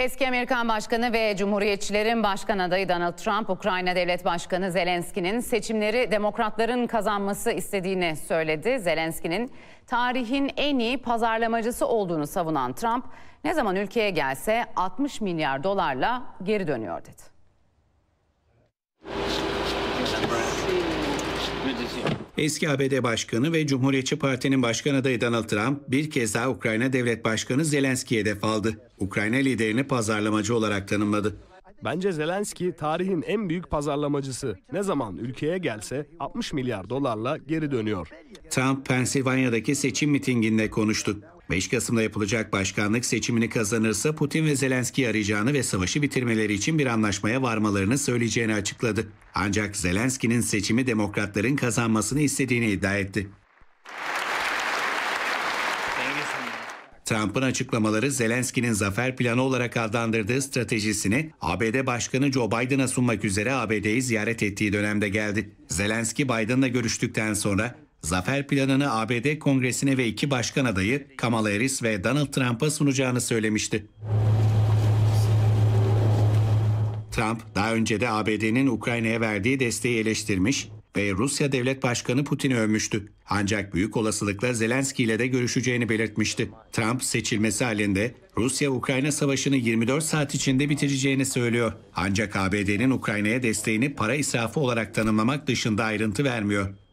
Eski Amerikan Başkanı ve Cumhuriyetçilerin Başkan adayı Donald Trump, Ukrayna Devlet Başkanı Zelenski'nin seçimleri demokratların kazanması istediğini söyledi. Zelenski'nin tarihin en iyi pazarlamacısı olduğunu savunan Trump, ne zaman ülkeye gelse 60 milyar dolarla geri dönüyor dedi. Eski ABD Başkanı ve Cumhuriyetçi Parti'nin başkan adayı Donald Trump bir kez daha Ukrayna Devlet Başkanı Zelenski'ye hedef aldı. Ukrayna liderini pazarlamacı olarak tanımladı. Bence Zelenski tarihin en büyük pazarlamacısı. Ne zaman ülkeye gelse 60 milyar dolarla geri dönüyor. Trump Pensilvanya'daki seçim mitinginde konuştu. 5 Kasım'da yapılacak başkanlık seçimini kazanırsa Putin ve Zelenski'yi arayacağını ve savaşı bitirmeleri için bir anlaşmaya varmalarını söyleyeceğini açıkladı. Ancak Zelenski'nin seçimi demokratların kazanmasını istediğini iddia etti. Trump'ın açıklamaları Zelenski'nin zafer planı olarak adlandırdığı stratejisini ABD Başkanı Joe Biden'a sunmak üzere ABD'yi ziyaret ettiği dönemde geldi. Zelenski Biden'la görüştükten sonra zafer planını ABD Kongresi'ne ve iki başkan adayı Kamala Harris ve Donald Trump'a sunacağını söylemişti. Trump daha önce de ABD'nin Ukrayna'ya verdiği desteği eleştirmiş ve Rusya Devlet Başkanı Putin'i övmüştü. Ancak büyük olasılıkla Zelenski ile de görüşeceğini belirtmişti. Trump seçilmesi halinde Rusya-Ukrayna savaşını 24 saat içinde bitireceğini söylüyor. Ancak ABD'nin Ukrayna'ya desteğini para israfı olarak tanımlamak dışında ayrıntı vermiyor.